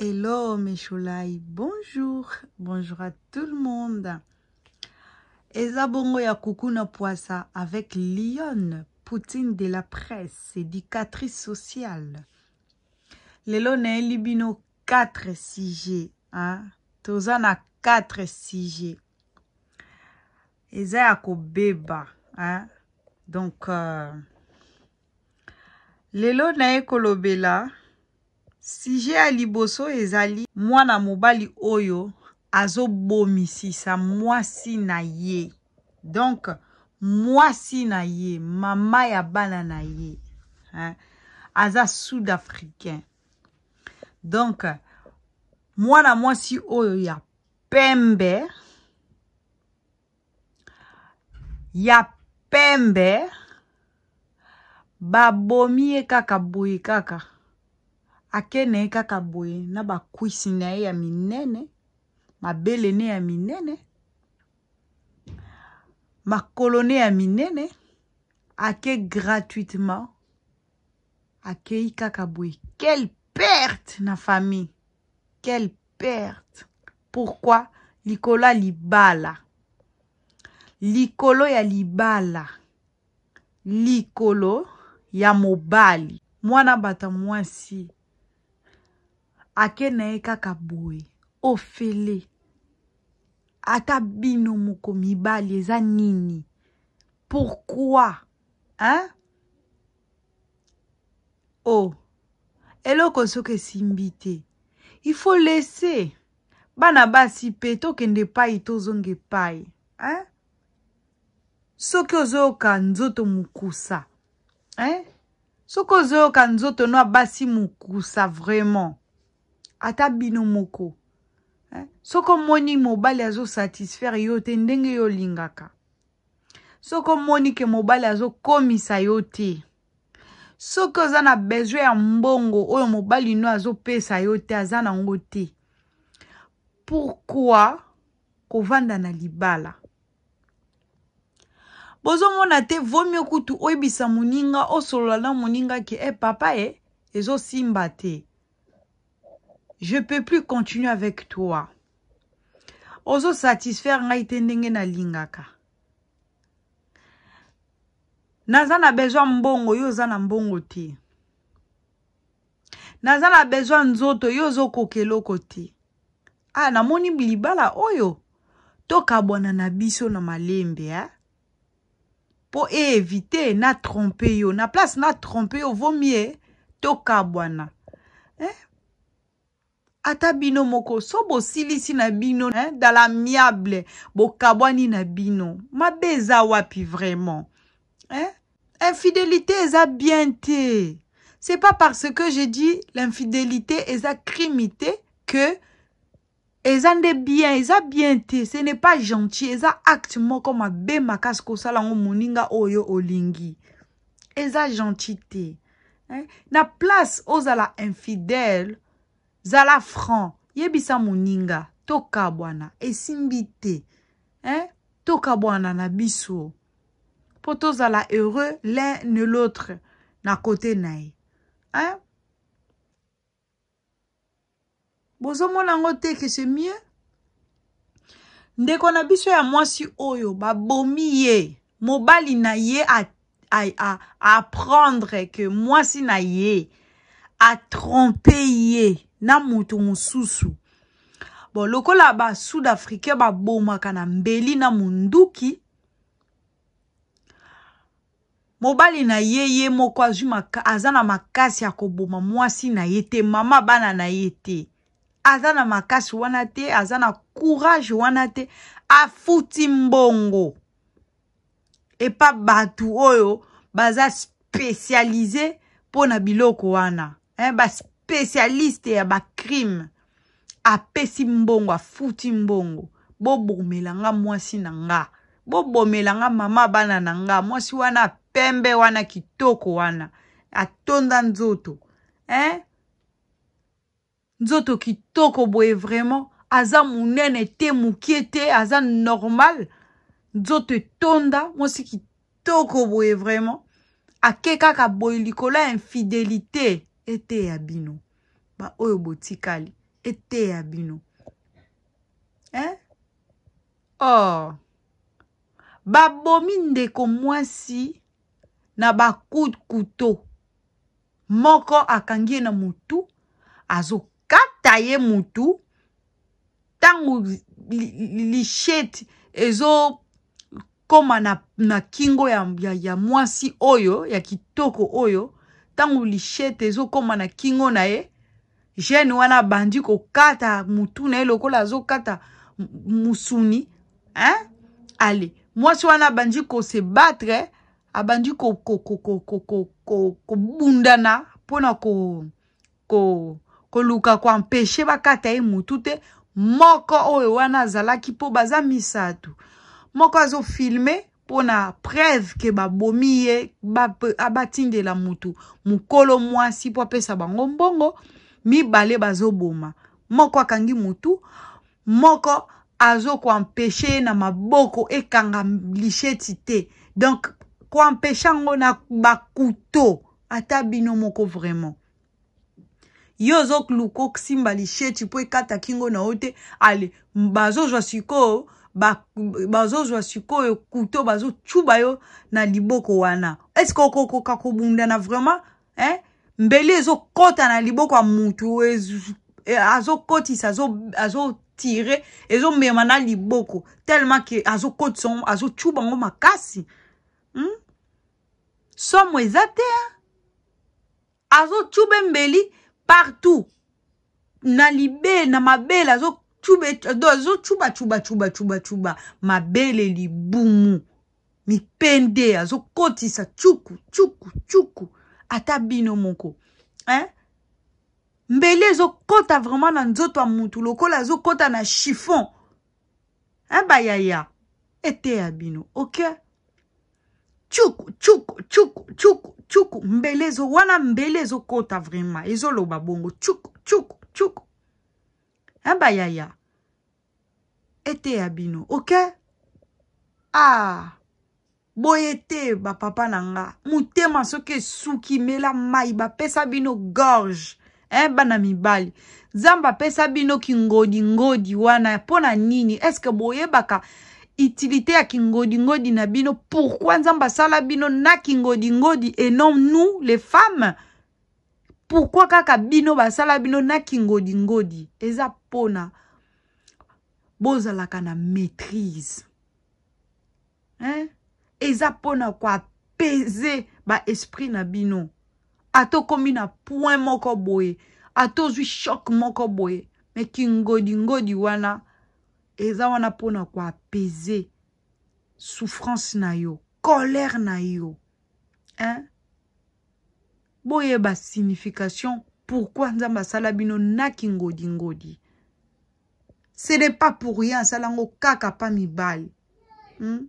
Hello mes choulai, bonjour, bonjour à tout le monde. Eza bongo ya Koukouna Poissa avec Lyon, Poutine de la presse, éducatrice sociale. Lelo nayeli bino 4 sujets, hein? Toza na 4 sujets. Eza ya kobeba, hein? Donc euh, lelo naye kolobela Sije ya liboso ezali mwana mobali oyo azobomisisa mwasi na ye donc mwasi na ye mama ya bana na ye hein? aza sud africain donc mwana mwasi oyo ya pembe ya pembe babomi ye kaka boye kaka akene ye kaka boye na bakwisi na ye ya minene mabele ne ya minene makolo ne ya minene ake gratuitement akei kaka boye quelle perte na famille quelle perte pourquoi likolo ya libala likolo ya libala likolo ya mobali mwana bata mwasi ake na e kaka boye ofele ata bino moko mibali eza nini Pourquoi, hein oh. eloko soke Il faut laisser. laisser, bana basi kende tokende to zonge pai. hein soki kanzo nzoto mukusa, hein soki zo nzoto no abasi mukusa vraiment ata bino moko eh? soko moni mobali azosatisfaire yo te ndenge yo olingaka soko moni ke mobali azokomisa yo te soki oza na besoin ya mbongo oyo mobali no azopesa yo te aza nango te pourkui kovanda na libala bozomona te vomio kutu oyebisa moninga osolola na moninga ke e eh, hey, papa e eh, ezosimba te je peux plus continuer avec toi ozosatisfaire ngai te ndenge nalingaka naza na besoin mbongo yo oza na mbongo te naza na besoin nzoto yo ozokoka eloko te a ah, namoni libala oyo tokabwana na biso na malembe eh? mpo eevite na trompe yo na place na trompe yo vomie tokabwana ata bino moko so silici na bino hein, dans la miable kabwani na bino Ma beza wapi vraiment hein. infidélité eza bien c'est pas parce que je dis l'infidélité eza que eza nde bien eza bien ce n'est pas gentil eza acte moko ma makas ko salango moninga oyo olingi eza lingi. Eza eh? na place oza la infidèle zala franc yebisa moninga tokabwana esimbi te eh? tokabwana na biso mpo tozala heureux l'un ne l'autre na kote na ye eh? bozomona yango te ke se mieux ndeko na biso ya mwasi oyo babomi ye mobali na ye aprendre ke mwasi na ye atrompe ye na moto mosusu bon lokola basud africain babomaka na mbeli na monduki mobali na ye ye moko azwi aza na makasi ya koboma mwasi na ye te mama bana na ye te aza na makasi wana te aza na courage wana te afuti mbongo epa bato oyo baza spécialize mpo na biloko wana eh, bas spécialiste ya bacrime apesi mbongo afuti mbongo bobomelanga mwasi na nga bobomelanga mama bana na nga mwasi wana pembe wana kitoko wana atonda nzoto eh? nzoto kitoko boye vraiment aza monene te mokie te aza normal nzoto etonda mwasi kitoko boye vraiment ake kaka boye likolo ya infidélité eteya bino baoyo botikali eteya bino eh? or oh. babomi ndeko mwasi na bacoup de couteau moko akangi ye na motu azokata ye motu ntango lishete li, li ezokóma na, na kingo ya, ya, ya mwasi oyo ya kitoko oyo ntango lishete ezokóma na kingo na ye gene wana abandi kokata mutu na ye lokola azokata musuni hein? ale mwasi wana abandi kosebatre abandi kobundana mpona koluka koampeshe bakata ye mutu te moko oyo wana azalaki mpo baza misato moko azofilme mpona preuve ke babomi ye abatindela mutu mokolo mwasi mpo apesa bango mbongo mibale bazoboma moko akangi mutu moko azokoampeshe ye na maboko ekanga lisheti te donc koampeshe yango na bakuto ata bino moko vraiment yo ozoluka osimba lisheti mpo ekataki ngo na yo te ale bazozwa sikoyo bazozwa sikoyo kuto bazotyuba yo na liboko wana estce okokoka kobunda na vraiment eh? mbeli ezokɔta na liboko ya mutu azokɔtisa azotire ezomema na liboko tellement ke azokɔtisa ngo azotyuba ngo makasi hmm? somo eza te azotyuba mbeli partout na libe na mabele azok tube azocuba cuba cuba cuba cuba mabele libumu mipende azokotisa cuku cuku cuku ata bino moko hein? mbele ezokɔta vraiment na nzoto ya mutu lokola azokɔta na chiffon hein, bayaya eteya bino ok cuku cuku cuku cuku cuku mbele ezo wana mbele ezokɔta vraiment ezoloba bongo cuku cuku cuku hein, bayaya ete ya bino ok ah boye te bapapa na nga motema soki esuki mela mai bapesa bino gorge eh, bana mibali nzambe apesa bino kingodingodi wana mpo na nini eske boyebaka utilité ya kingodingodi na bino pourkui nzambe asala bino na kingodingodi enom nous les femmes pourkui kaka bino basala bino na kingodingodi eza mpona bozalaka na maîtrise hein? eza mpona koapese baesprit na bino atokómi na point moko boye atozwi shok moko boye me kingodingodi wana eza wana mpona koapese souffrance na yo colère na yo hein? boyeba signification pourkui nzambe asala bino na kingodingodi sede pa pour rien asala yango kaka pa mibali hmm?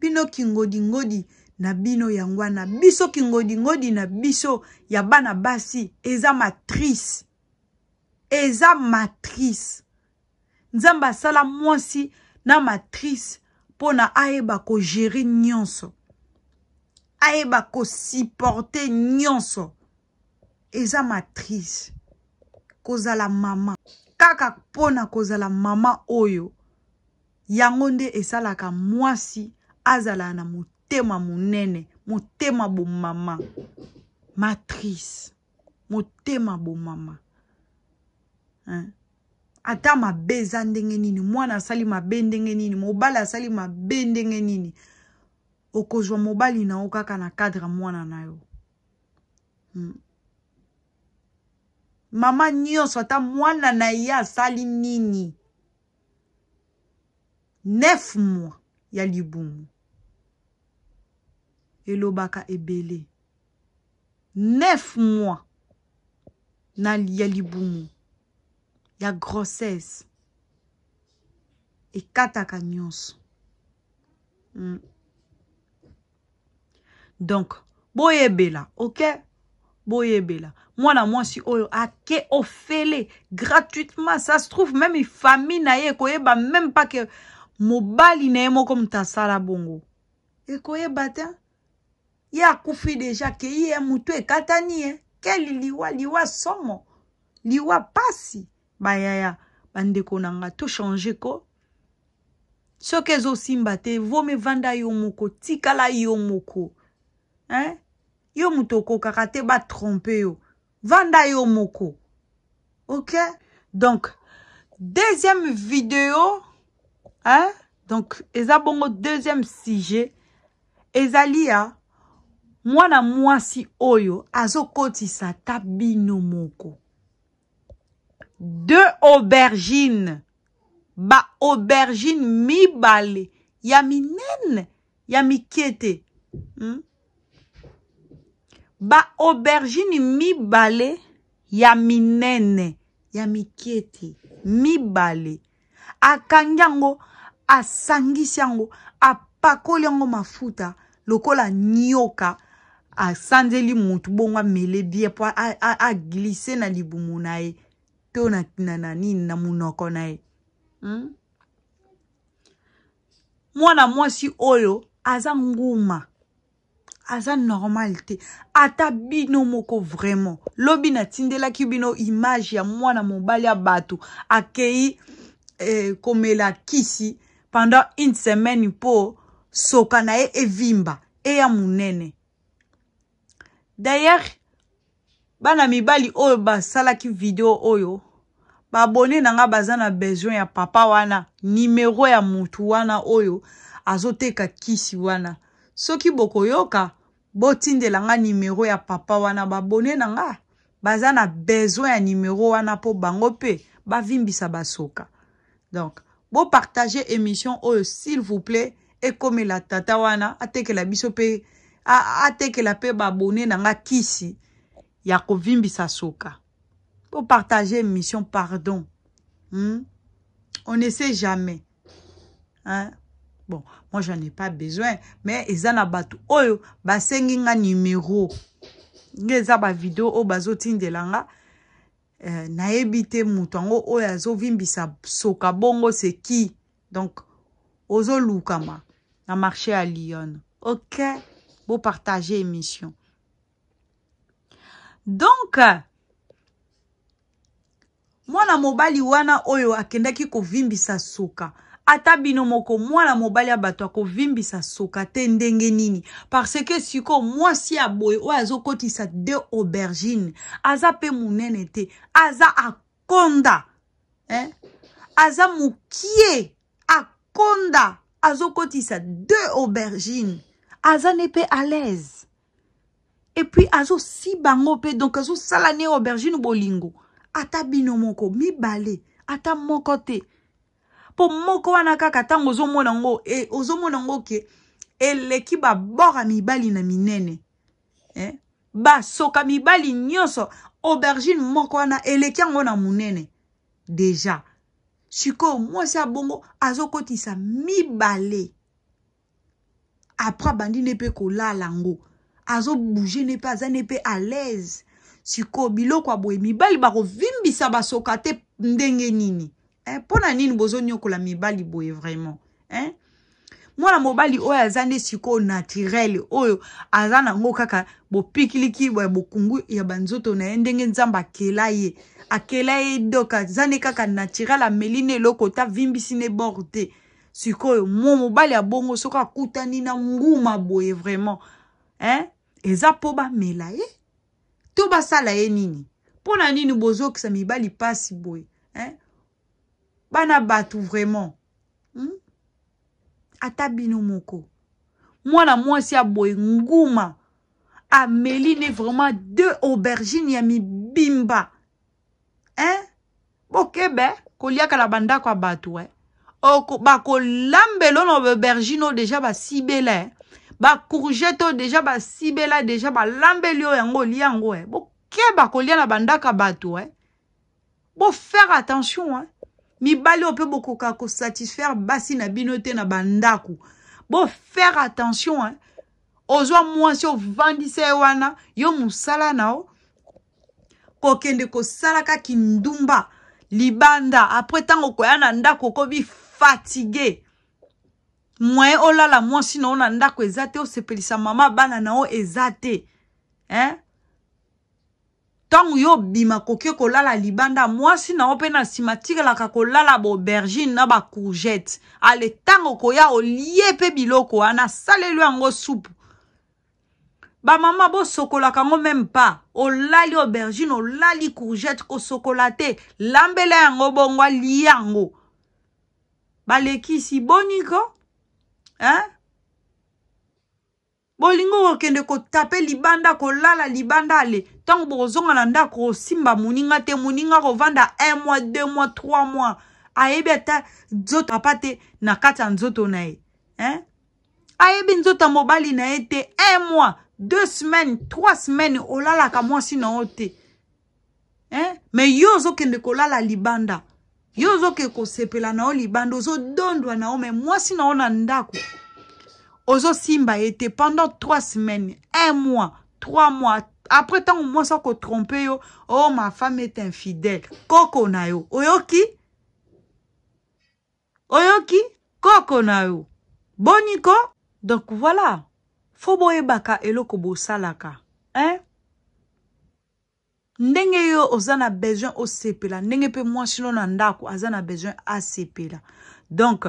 bino kingodingodi na bino yango wana biso kingodingodi na biso ya bana basi eza matrice eza matrice nzambe asala mwasi na matrice mpo na ayeba kogere nyonso ayeba kosuporte nyonso eza matrice kozala mama kaka mpona kozala mama oyo yango nde esalaka mwasi azala na motema monene motema bomama matrice motema bomama ata mabe eza ndenge nini mwana asali mabe ndenge nini mobali asali mabe ndenge nini okozwa mobali na yo kaka na cadre mwana na yo mm. mama nyoso ata mwana na ye sali nini nef mois ya libumu elobaka ebele neuf mois na ya libumu ya grossesse et quatre mm. donc Ebela ok boyebela mwana mwasi oyo ake ofele gratuitement ça se trouve même famille na ye ekoyeba même pas ke mobali na ye moko moto asala bongo ekoyeba te ye akufi deja akei ye motu ekatani ye keli liwa liwa somo liwa pasi bayaya bandeko na nga tochange ko soki ezosimba te vome vanda yo moko tikala yo moko hein? yo moto okokaka te batrompe yo vanda yo moko ok donc deuxième vidéo hein? donc eza bongo deuxième sujet ezali ya mwana mwasi oyo azokotisa ta bino moko deux aubergine ba aubergine mibale ya minene ya mikie te hmm? baaubergine mibale ya minene ya mike te mibale akangi yango asangisi yango apakoli yango mafuta lokola nioka asanzeli motu bongo amele bien mpo aglise na libumu na ye to na, na, na nini na munoko na ye hmm? mwana mwasi oyo aza nguma aza normal te ata bino moko vraiment lobi natindelaki bino image ya mwana mobali ya bato akei eh, komela kisi pendant une semaine mpo soka na ye evimba eya monene d'ailleurs bana mibali oyo basalaki video oyo babone na nga baza na besoin ya papa wana nimero ya motu wana oyo azoteka kisi wana soki bokoyoka botindela nga numéro ya papa wana ba na nga bazana besoin ya numéro wana po bango ba bavimbisa basoka donc partager émission oyo s'il vous plaît la tata wana la biso ateke la pe ba na nga kisi ya kovimbisa soka partager émission pardon hmm? on ne sait jamais hein? bon moi j'en ai pas besoin mais ezana batu. oyo basenginga numéro. Ngeza ba vidéo, o oyo de langa. Na euh, nayebi te oyazo vimbi sa azovimbisa soka bongo qui donc ozolukama na marché à lyon ok partager émission donc mwana mobali wana oyo akendaki sa soka ata bino moko mwana mobali ya bato akovimbisa soka te ndenge nini parce ke sikoyo mwasi ya boye oyo azokotisa de aubergine aza mpe monene te aza akonda eh? aza mokie akonda azokotisa de aubergine aza ne mpe a l'aise epuis azosiba ngo mpe donk azosala ne aubergine bolingo ata bino moko mibale ata moko te mpo moko wana kaka ntango ozomona yango e, ozomona yango ke eleki babora mibali na minene eh? basoka mibali nyonso aubergine moko wana eleki yango na monene deja sikoyo mwasi abongo azokotisa mibale apres abandi nde mpe kolala yango azobouge nde mpe aza nde mpe a l'aise sikoyo biloko aboye mibali bakovimbisa basoka te ndenge nini eh, mpo na nini bozonyokola mibali boye vraiment eh? mwana mobali oyo aza nde sikoyo naturele oyo aza nango kaka bopikiliki ya bokungu ya banzoto na ye ndenge nzambe akela ye akela ye doka aza nde kaka naturele ameli na eloko ta vimbisi na ebor te sikoyo mo mobali abongo soki akutani na nguma boye vraiment eh? eza mpo bamela ye to basala ye nini mpo na nini bozokisa mibali mpasi boye bana bato vraiment hmm? ata bino moko mwana mwasi aboye nguma ameli ne vraiment deux aubergine ya mibimba hein? bokebe koliaka na bandako ya bato eh? bakolambela na aubergine oyo deja basibela eh? bacourgette oyo deja basibela deja balambeli oyo yango olia yango eh? bokeba kolia na bandako ya bato eh? bofaire attention eh? mibali oyo mpe bokoka kosatisfaire basi na bino te na bandako bofaire attention eh? ozwa mwasi ovandisa ye wana yo mosala na yo kokende kosala kaka ndumba libanda apres ntango okoya na ndako okobi fatigue moyen olala mwasi na yo na ndako eza te osepelisa mama bana na yo eza te hein? ntango yo obima koki kolala libanda mwasi na yo mpe na nsima tikelaka kolala baaubergine na bacourgette ale ntango koya olie mpe biloko wana saleli yango supu bamama bosokolaka yango meme pa olali aubergine olali courgette kosokola te lambela yango bongo alie yango balekisi boniko hein? bolingo kokende kotape libanda kolala libanda ale ntango bokozonga na ndako kosimba moninga te moninga kovanda 1 mois 2 mois 3 mois ayebi ata nzoto apa te na kati ya nzoto na ye hein? ayebi nzoto ya mobali na ye te 1 mois 2 semaine 3 semaine olalaka mwasi na yo te hein? me yo ozokende kolala libanda yo ozokende kosepela na yo libanda ozodondwa na yo me mwasi na yo na ndako ozosimba ye te pendant 3 semaine 1 mois 3 mois après ntango mwasi akotrompe yo o oh, ma femme est infidèle koko na yo oyoki oyoki koko na yo boniko donc voilà fo boyebaka eloko bosalaka hein? ndenge yo oza na besoin osepela ndenge mpe mwasi no na ndako aza na besoin asepela donc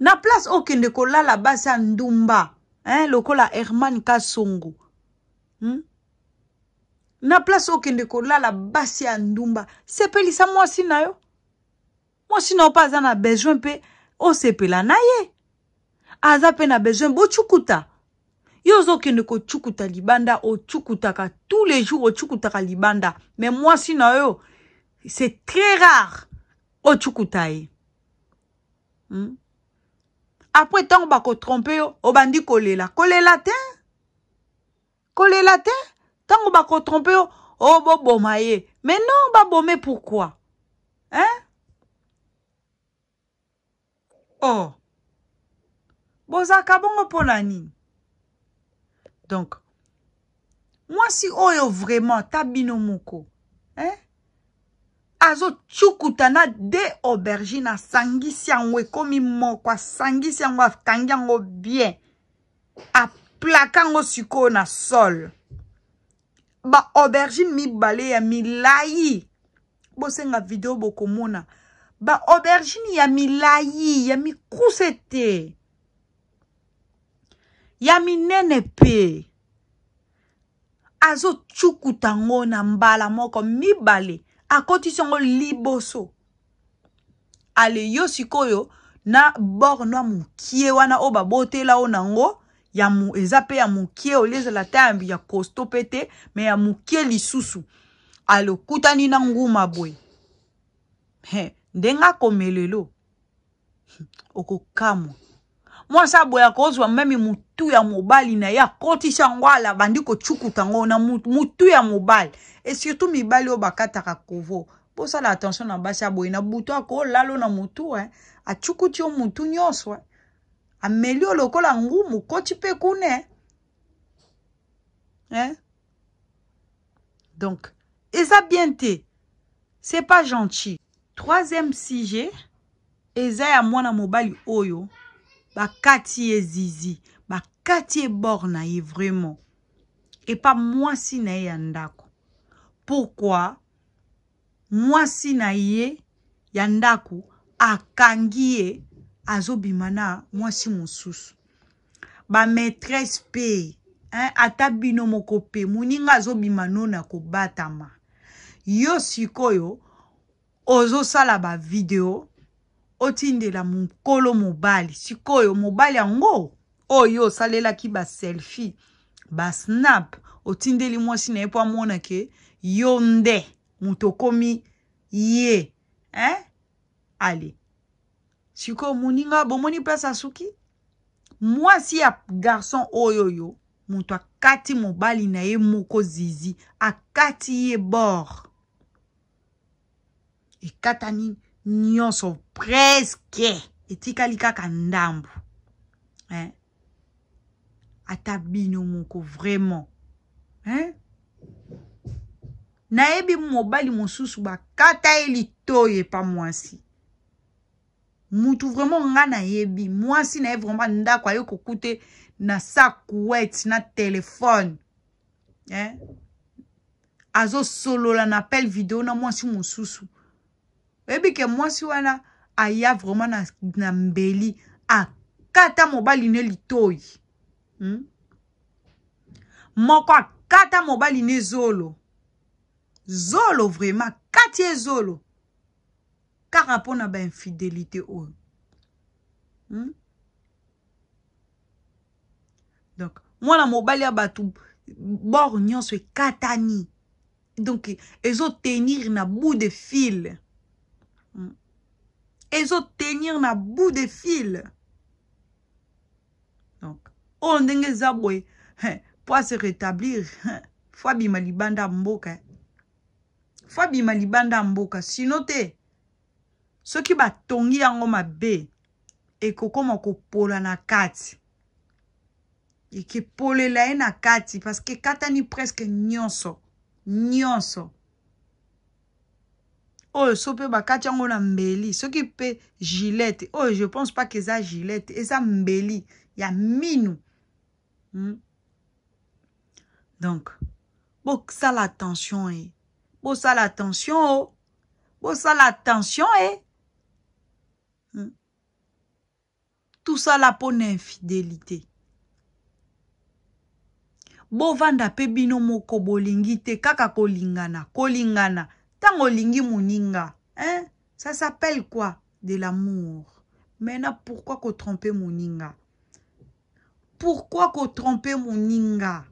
na place okende kolala basi ya ndumba hein? lokola herman kasongo hmm? na place okende kolala basi ya ndumba sepelisa mwasi na yo mwasi na yo mpe aza na besoin mpe osepela na ye aza mpe na besoin mpe ocukuta yo ozokende kocukuta libanda ocukutaka tous les jours ocukutaka libanda me mwasi na yo c'est très rare ocukuta ye hmm? apres ntango bakotrompe yo obandi kolela kolela te kolela te ntango bakotrompe yo o oh, boboma ye mais non babome pourkui hein oh bozalaka bongo mpona nini donc mwasi oyo vraiment ta bino moko hein? azotyukuta na de aubergine asangisi yango ekómi moko asangisi yango akangi yango bien aplaka yango sikoyo na sol baaubergine mibale ya milai bosenga video bokomona baaubergine ya milai ya mikuse te ya minene mpe azotyukuta ngo na mbala moko mibale akotisi yango liboso ale yo sikoyo na borne ya mokie wana oyo babotela o nango ya mu, eza pe ya mokie oliezala ata yambi ya costo mpe te me ya mokie lisusu alokutani na nguma boye ndenge akomela elo okokamwa mwasi aboye akozwa meme mutu ya mobali na ye akotisi yango ala bandi kocukuta yango na mutu ya mobali e surtout mibali oyo bakataka kovo bosala attention na basi aboye na butu akolala na mutu eh. acukuti yo mutu nyonso eh. amelio lokola ngumu ti pe kune hein? donc eza bien te c'est pas gentil troisième sujet eza ya mwana mobali oyo bakati ye zizi bakati ye borna na ye vraiment moi si na ye pourquoi ndako si na ye yandako ndako azobima na mwasi mosusu bamaîtresse mpe ata bino moko mpe moninga azobima no na kobatama yo sikoyo ozosala bavideo otindela mokolo mobali sikoyo mobali yango oyo osalelaki baselfie basnap otindeli mwasi na ye mpo amona ke yo nde moto okomi ye eh? ale sikoyo moninga bomoni place asuki mwasi ya garson oyo yo moto akati mobali na ye moko zizi akati ye bor ekatani nyonso preske etikali kaka ndambu eh? ata bino moko vraiment eh? nayebi mobali mosusu bakata ye litoyi epa mwasi mutu vraiment nga nayebi mwasi na ye vraiment ndako aye kokute na sakuete na telefone eh? azosolola na appel video na mwasi mosusu oyebi ke mwasi wana aya vraiment na, na mbeli akata mobali ne litoi hmm? moko akata mobali ne zolo zolo vraiment kati ye zolo n'a ba bainfidélité oyo hmm? donc la mobali ya bato bor nyonso Catani donc tenir na bout de fil hmm? ils hmm? tenir na bout de fil donc on oh, ndenge eza boye hein, pour se rétablir hein, Fabi abima libanda mboka Fabi abima libanda mboka sinon soki batongi yango mabe ekokoma kopola na kati ekopolela ye na kati parceke ekatani preske nyonso nyonso oyo so mpe bakati yango na mbeli soki mpe gilete oyo je pense pas ke eza gilete eza mbeli ya minu hmm? donc bosala attention e bosala attention o bosala attention e eh? Tout ça la pour l'infidélité. bovanda pe bino moko bolingi te kaka kolingana kolingana Tango olingi hein? ça s'appelle quoi de l'amour maintenant pourquoi trompe moninga pourquoi kotrompe moninga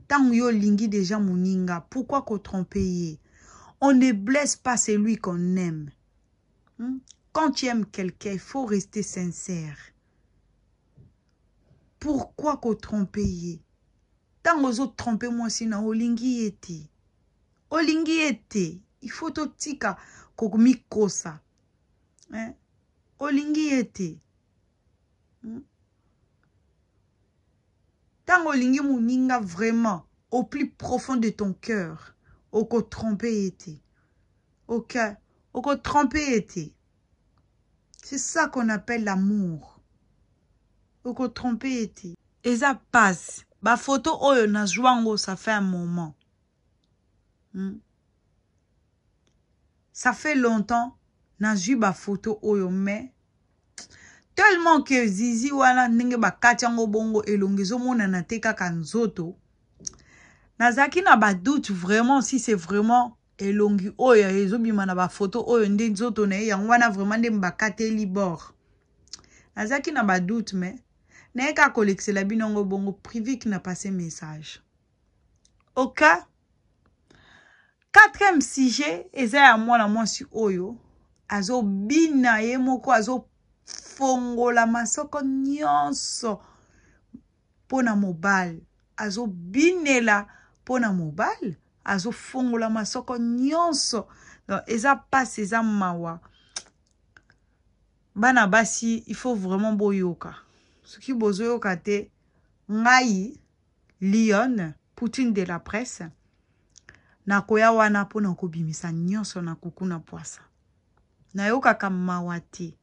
ntango yo olingi déjà moninga pourquoi trompe ye on ne blesse pas celui qu'on aime hmm? Quand tu aimes quelqu'un, il faut rester sincère. Pourquoi qu'on trompe Tant aux autres tromper moi sina olingi ete. Olingi Il faut totika kokumikosa. Hein? Olingi ete. Hmm? Tant olingi muninga vraiment au plus profond de ton cœur, au ko trompe. été. OK, au ko tromper été. C'est ça qu'on appelle l'amour. okotrompe ete passe. pasi bafoto oyo na yango ça fait un moment hmm? ça fait longtemps nazwi photo oyo mais tellement que zizi wana ndenge bakati yango bongo elongo ezomonana na kaka kanzoto Nazaki na badoute vraiment si c'est vraiment elongi oyo ezobima na bafoto oyo nde nzoto na ye yango wana vraiment nde bakateli bord nazalaki na badoute me nayeka kolekisela bino yango bongo privik na passe message oka quatrième sujet eza ya mwana mwasi oyo azobina ye moko azofongola masoko nyonso mpo na mobali azobinela mpo na mobali azofongola masoko nyonso eza pasi eza mawa bana basi ifaut vraiment boyoka soki bozoyoka te ngai lyon poutine de la presse nakoya wana mpo na kobimisa nyonso na kuku na pwasa nayokaka mawa te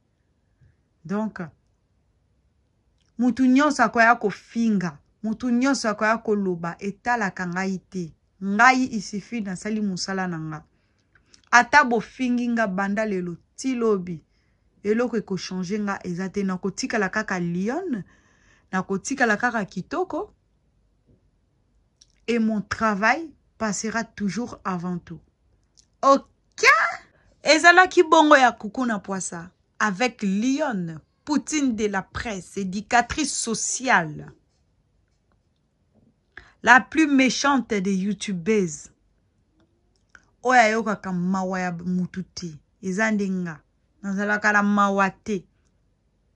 donk motu nyonso akoya kofinga motu nyonso akoya koloba etalaka ngai te ngai isifi nasali musala na nga ata bofingi nga banda lelo ti lobi eloko changer nga eza te la kaka lyon la kaka kitoko et mon travail passera toujours avant tout ok ki bongo ya kuku na poisa avec lyon poutine de la presse éducatrice sociale la plus méchante des youtubeuses yoka ka mawayab ya ezandinga te eza kala nga nazalaka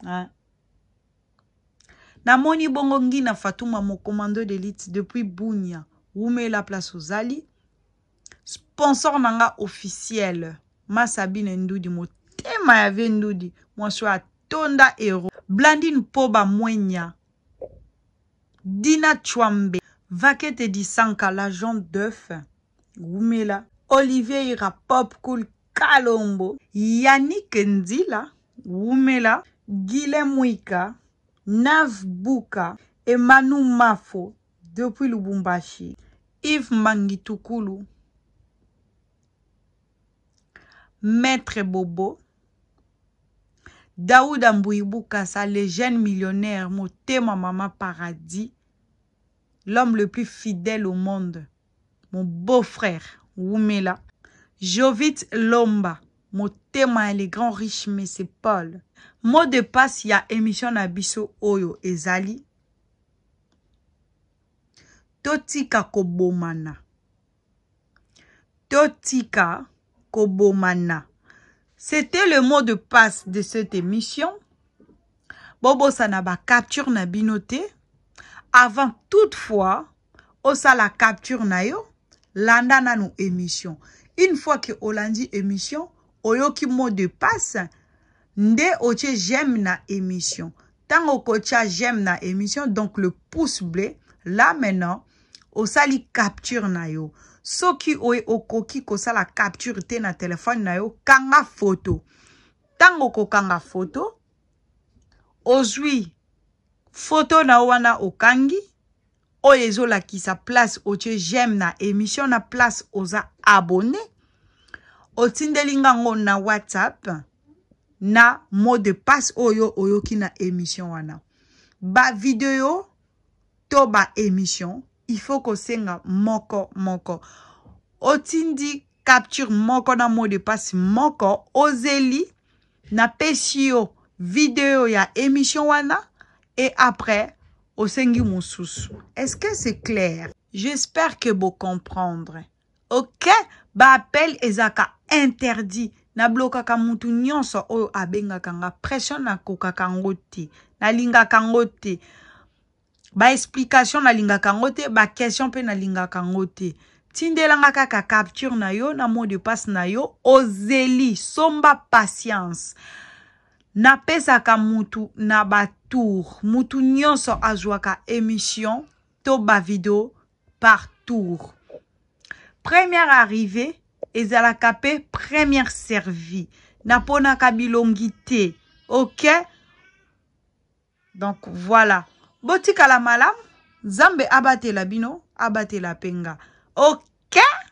na moni namoni bongo ngina fatuma mocommando d'élite depuis bunia la place aux Ali. sponsor nanga officiel masabine ndudi motema ma yave ndoudi. mwasi soa tonda ero blandine Poba mwenya. dina chwambe Vakete Disanka, l'agent d'œuf, Goumela, Oliveira Popcool Kalombo, Yannick Ndila, Goumela, Guilhem Wika, Nav Bouka et Manu Mafo, depuis Lubumbashi, Yves Mangitukulu, Maître Bobo, Daoud Mbouibou Kassa, les jeunes millionnaires, Motema Mama Paradis, l'homme le plus fidèle au monde, mon beau-frère, Wumela, Jovit Lomba, Mon le grand riche mais c'est paul mot de passe il y a émission Nabiso Oyo oyo ezali totika kobomana totika kobomana c'était le mot de passe de cette émission Bobo Sanaba na Nabinote. avant toutefois osala capture na yo landa nanu émission une fois ke olandi émission oyoki mot de passe nde otie j'aime na émission ntango okotia j'aime na émission donc le pouce bleu là maintenant osali capture na yo soki oye okoki kosala capture te na telefone na yo kanga foto ntango okokanga foto ozwi foto na yo wana okangi oyo ezolakisa place otie j'aime na émission na place oza abonné otindeli ngango na whatsapp na mot de passe oyo oyoki na émission wana bavideo to baémission il faut kosenga moko moko otindi capture moko na mot de passe moko ozeli napesi yo video ya émission wana et après singi mosusu. Est-ce que c'est clair? J'espère que vous comprenez. OK? Ba appel ezaka interdit. nablokaka mutu nyonso oyo abenga kanga. pression na koka kangote. na linga kangote. Ba explication na linga kangote. ba question na linga linga Tindela tindelanga kaka capture na yo na mot de passe na yo ozeli somba patience napesaka mutu na batour mutu nyonso azwaka émission to bavideo par tour première arrivé ezalaka mpe première servi naponaka bilongi te ok donc voilà botikala malamu nzambe abatela bino abatela mpe nga ok